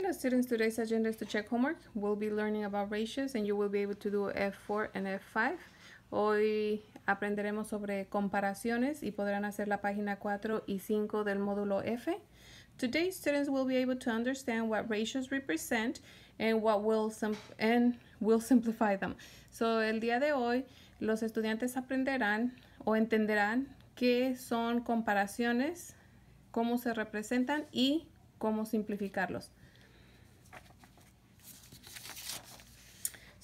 Hello students, today's agenda is to check homework. We'll be learning about ratios and you will be able to do F4 and F5. Hoy aprenderemos sobre comparaciones y podrán hacer la página 4 y 5 del módulo F. Today students will be able to understand what ratios represent and what will and will simplify them. So el día de hoy los estudiantes aprenderán o entenderán qué son comparaciones, cómo se representan y cómo simplificarlos.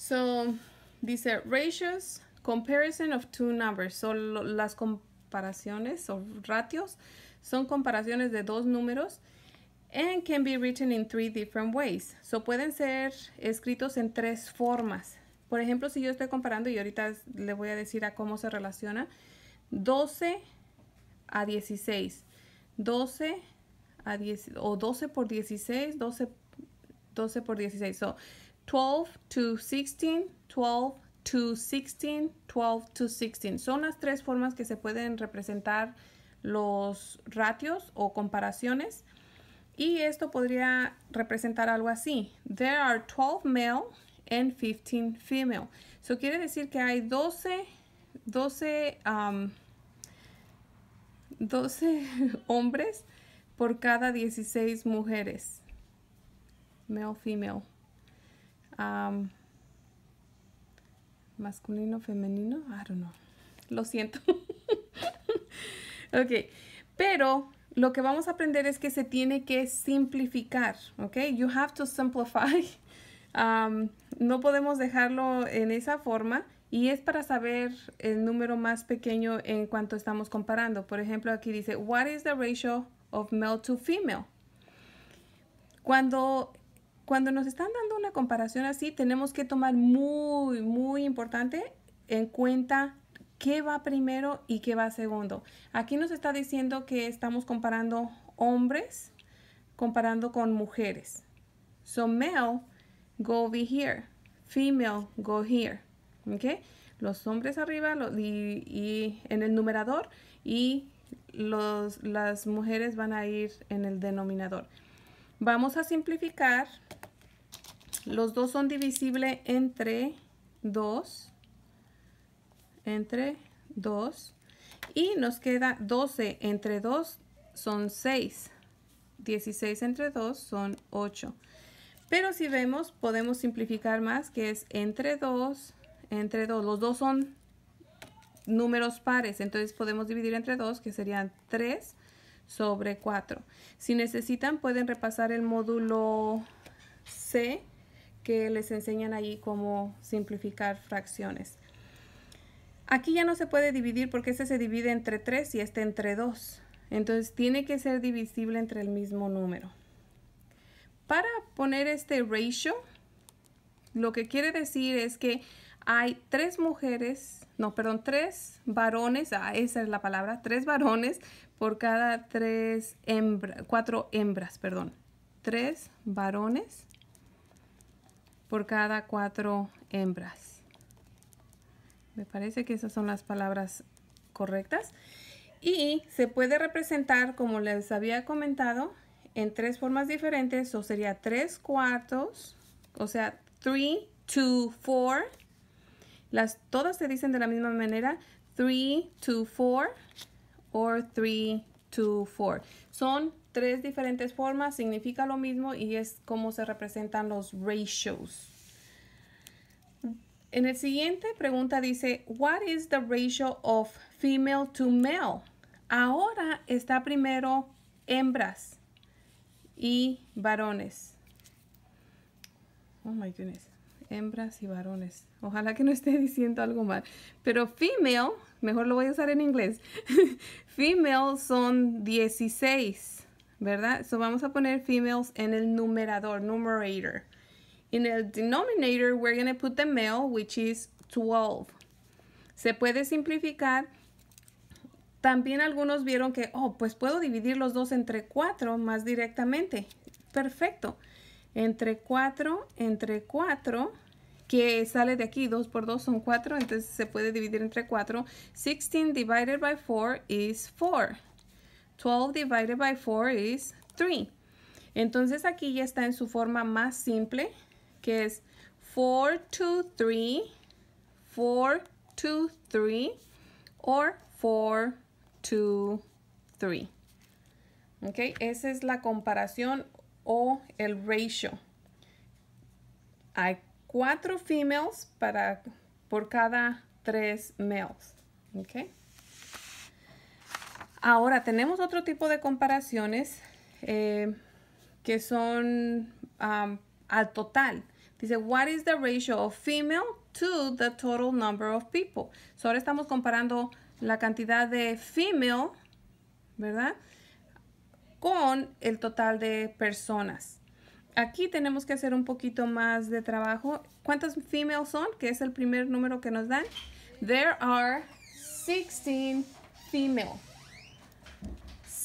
So, dice ratios, comparison of two numbers. So las comparaciones o ratios. Son comparaciones de dos números and can be written in three different ways. So, pueden ser escritos en tres formas. Por ejemplo, si yo estoy comparando, y ahorita le voy a decir a cómo se relaciona, 12 a 16. 12 a 10, o 12 por 16, 12, 12 por 16. So, 12 to 16, 12 to 16, 12 to 16. Son las tres formas que se pueden representar los ratios o comparaciones. Y esto podría representar algo así. There are 12 male and 15 female. Eso quiere decir que hay 12, 12, 12 hombres por cada 16 mujeres. Male, female masculino, femenino, I don't know. Lo siento. ok, pero lo que vamos a aprender es que se tiene que simplificar, ok? You have to simplify. no podemos dejarlo en esa forma y es para saber el número más pequeño en cuanto estamos comparando. Por ejemplo, aquí dice, what is the ratio of male to female? Cuando cuando nos están dando una comparación así, tenemos que tomar muy, muy importante en cuenta qué va primero y qué va segundo. Aquí nos está diciendo que estamos comparando hombres comparando con mujeres. So male, go be here. Female, go here. Los hombres arriba en el numerador y las mujeres van a ir en el denominador. Vamos a simplificar. Los dos son divisibles entre 2. Entre 2. Y nos queda 12 entre 2 son 6. 16 entre 2 son 8. Pero si vemos, podemos simplificar más, que es entre 2, entre 2. Los dos son números pares, entonces podemos dividir entre 2, que serían 3 sobre 4. Si necesitan pueden repasar el módulo C que les enseñan allí cómo simplificar fracciones. Aquí ya no se puede dividir porque este se divide entre 3 y este entre 2. Entonces tiene que ser divisible entre el mismo número. Para poner este ratio, lo que quiere decir es que hay tres mujeres, no, perdón, tres varones, ah, esa es la palabra, tres varones por cada tres hembras cuatro hembras, perdón, tres varones por cada cuatro hembras. Me parece que esas son las palabras correctas. Y se puede representar, como les había comentado, en tres formas diferentes. O sería tres cuartos, o sea, three, to four. Las, todas se dicen de la misma manera. Three, to four or three, two, four. Son tres diferentes formas, significa lo mismo y es como se representan los ratios. En el siguiente pregunta dice, what is the ratio of female to male? Ahora está primero hembras y varones. Oh my goodness hembras y varones. Ojalá que no esté diciendo algo mal. Pero female, mejor lo voy a usar en inglés. Females son 16, ¿verdad? So vamos a poner females en el numerador, numerator. En el denominator, we're going to put the male, which is 12. Se puede simplificar. También algunos vieron que, oh, pues puedo dividir los dos entre 4 más directamente. Perfecto entre 4, entre 4, que sale de aquí, 2 por 2 son 4, entonces se puede dividir entre 4. 16 divided by 4 is 4. 12 divided by 4 is 3. Entonces aquí ya está en su forma más simple, que es 4, 2, 3, 4, 2, 3, o 4, 2, 3. Ok, esa es la comparación o el ratio. Hay cuatro females para, por cada tres males. Okay. Ahora tenemos otro tipo de comparaciones eh, que son um, al total. Dice, what is the ratio of female to the total number of people? ahora estamos comparando la cantidad de female, ¿verdad? Con el total de personas aquí tenemos que hacer un poquito más de trabajo. ¿Cuántas females son? Que es el primer número que nos dan. There are 16 female.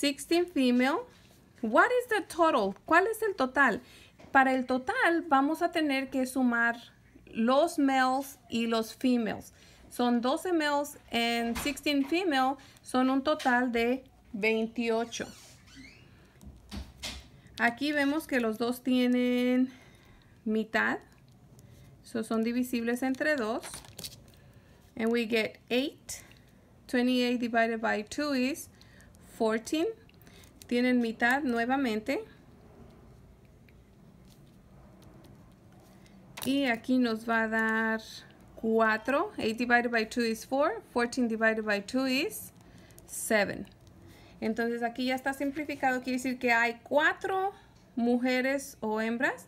16 female. What is the total? ¿Cuál es el total? Para el total vamos a tener que sumar los males y los females. Son 12 males and 16 females Son un total de 28. Aquí vemos que los dos tienen mitad. So son divisibles entre dos. And we get 8. 28 divided by 2 is 14. Tienen mitad nuevamente. Y aquí nos va a dar 4. 8 divided by 2 is 4. 14 divided by 2 is 7. Entonces aquí ya está simplificado, quiere decir que hay cuatro mujeres o hembras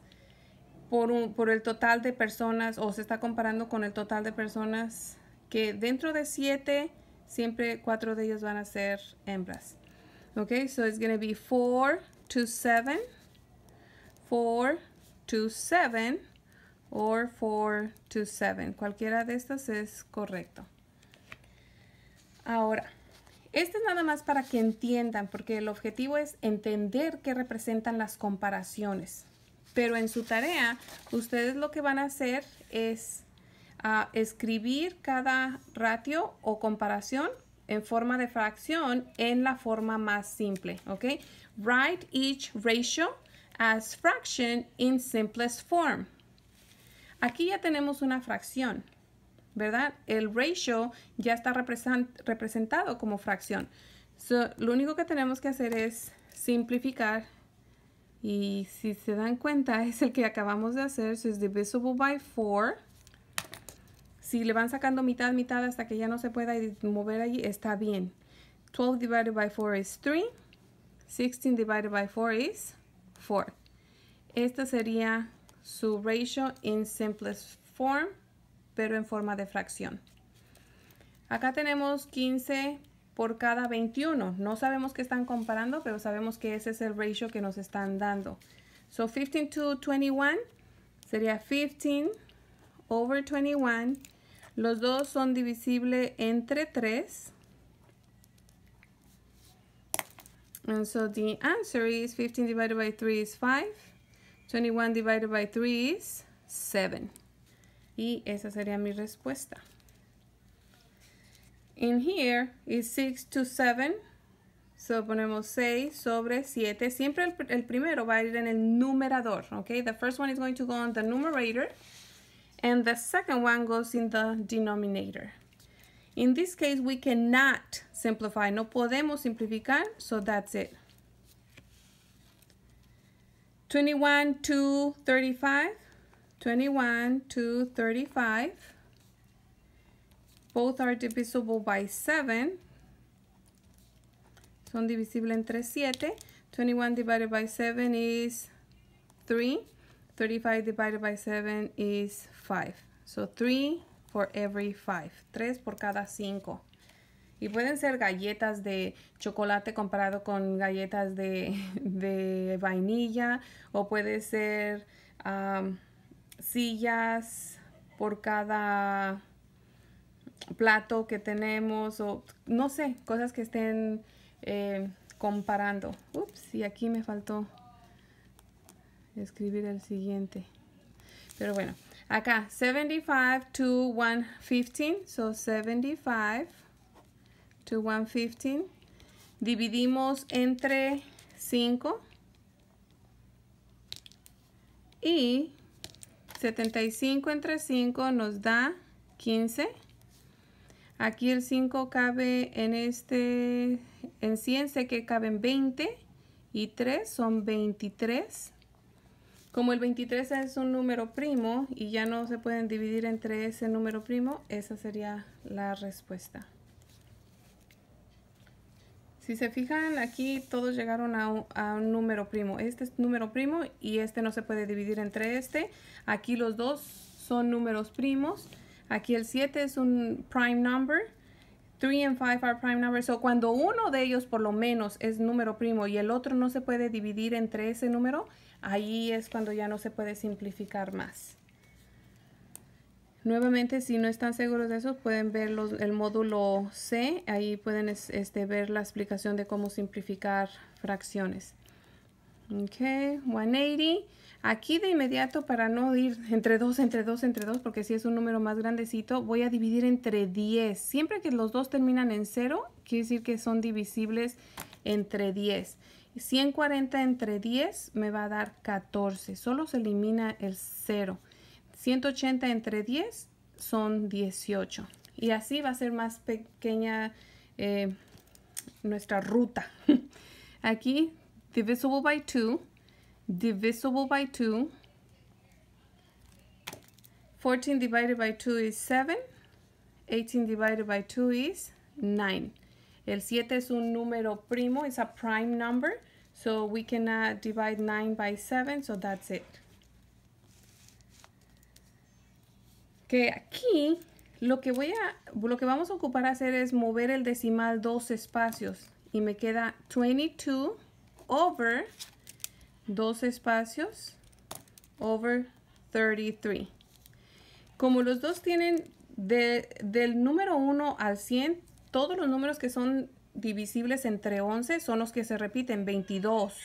por, el total de personas o se está comparando con el total de personas que dentro de siete, siempre cuatro de ellos van a ser hembras. ok so it's going to be four to seven four to seven or four to seven Cualquiera de estas es correcto. Ahora, este es nada más para que entiendan, porque el objetivo es entender qué representan las comparaciones. Pero en su tarea, ustedes lo que van a hacer es ah, escribir cada ratio o comparación en forma de fracción en la forma más simple, ¿ok? Write each ratio as fraction in simplest form. Aquí ya tenemos una fracción. ¿verdad? El ratio ya está representado como fracción. lo único que tenemos que hacer es simplificar y si se dan cuenta es el que acabamos de hacer, Si es divisible by 4. Si le van sacando mitad, mitad hasta que ya no se pueda mover allí, está bien. 12 divided by 4 is 3. 16 divided by 4 is 4. Esta sería su ratio in simplest form pero en forma de fracción. Acá tenemos 15 por cada 21. No sabemos qué están comparando, pero sabemos que ese es el ratio que nos están dando. So 15 to 21 sería 15 over 21. Los dos son divisibles entre 3. And so the answer is 15 divided by 3 is 5. 21 divided by 3 is 7. Y esa sería mi respuesta. In here is 6 to 7. So ponemos 6 sobre 7. Siempre el, primero va a ir en el numerador. Okay, the first one is going to go on the numerator. And the second one goes in the denominator. In this case, we cannot simplify. No podemos simplificar, so that's it. 21 to 35. 21 to 35. Both are divisible by 7. Son divisibles entre 7. 21 divided by 7 is 3. 35 divided by 7 is 5. So 3 for every 5. 3 por cada 5. Y pueden ser galletas de chocolate comparado con galletas de, de vainilla. O puede ser sillas por cada plato que tenemos o no sé, cosas que estén eh, comparando. Ups, y aquí me faltó escribir el siguiente. Pero bueno, acá 75 to 115, so 75 to 115. Dividimos entre 5 y 75 entre 5 nos da 15. Aquí el 5 cabe en este, en 100 sé que caben 20 y 3 son 23. Como el 23 es un número primo y ya no se pueden dividir entre ese número primo, esa sería la respuesta. Si se fijan, aquí todos llegaron a un, número primo. Este es número primo y este no se puede dividir entre este. Aquí los dos son números primos. Aquí el 7 es un prime number. 3 and 5 are prime numbers. So, cuando uno de ellos por lo menos es número primo y el otro no se puede dividir entre ese número, ahí es cuando ya no se puede simplificar más. Nuevamente, si no están seguros de eso, pueden ver el módulo C. Ahí pueden este, ver la explicación de cómo simplificar fracciones. Ok, 180. Aquí de inmediato, para no ir entre 2, entre 2, entre 2, porque si es un número más grandecito, voy a dividir entre 10. Siempre que los dos terminan en 0, quiere decir que son divisibles entre 10. 140 entre 10 me va a dar 14. Solo se elimina el 0. 180 entre 10 son 18. Y así va a ser más pequeña eh, nuestra ruta. Aquí, divisible by 2, divisible by 2. 14 divided by 2 is 7. 18 divided by 2 is 9. El 7 es un número primo, it's a prime number. So we cannot divide 9 by 7, so that's it. que aquí lo que voy a, lo que vamos a ocupar hacer es mover el decimal dos espacios y me queda 22 over dos espacios over 33. Como los dos tienen de, del número 1 al 100, todos los números que son divisibles entre 11 son los que se repiten 22,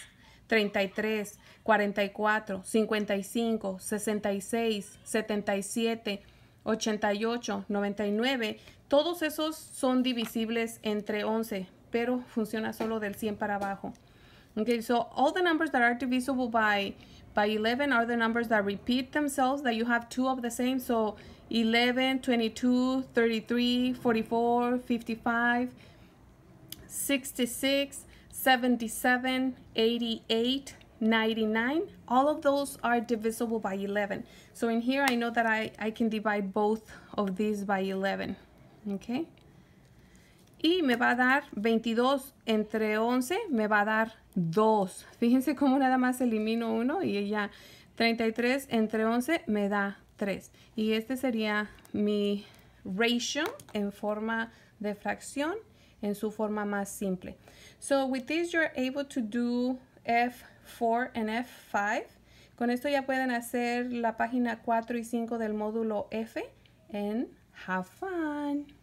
33, 44, 55, 66, 77, 88, 99, todos esos son divisibles entre 11, pero funciona solo del 100 para abajo. Okay, so all the numbers that are divisible by by 11 are the numbers that repeat themselves that you have two of the same. So 11, 22, 33, 44, 55, 66, 77, 88, 99 all of those are divisible by 11 so in here I know that I, can divide both of these by 11 okay y me va a dar 22 entre 11 me va a dar 2 fíjense cómo nada más elimino uno y ya 33 entre 11 me da 3 y este sería mi ratio en forma de fracción en su forma más simple so with this you're able to do f 4 and F5. Con esto ya pueden hacer la página 4 y 5 del módulo F en Have Fun.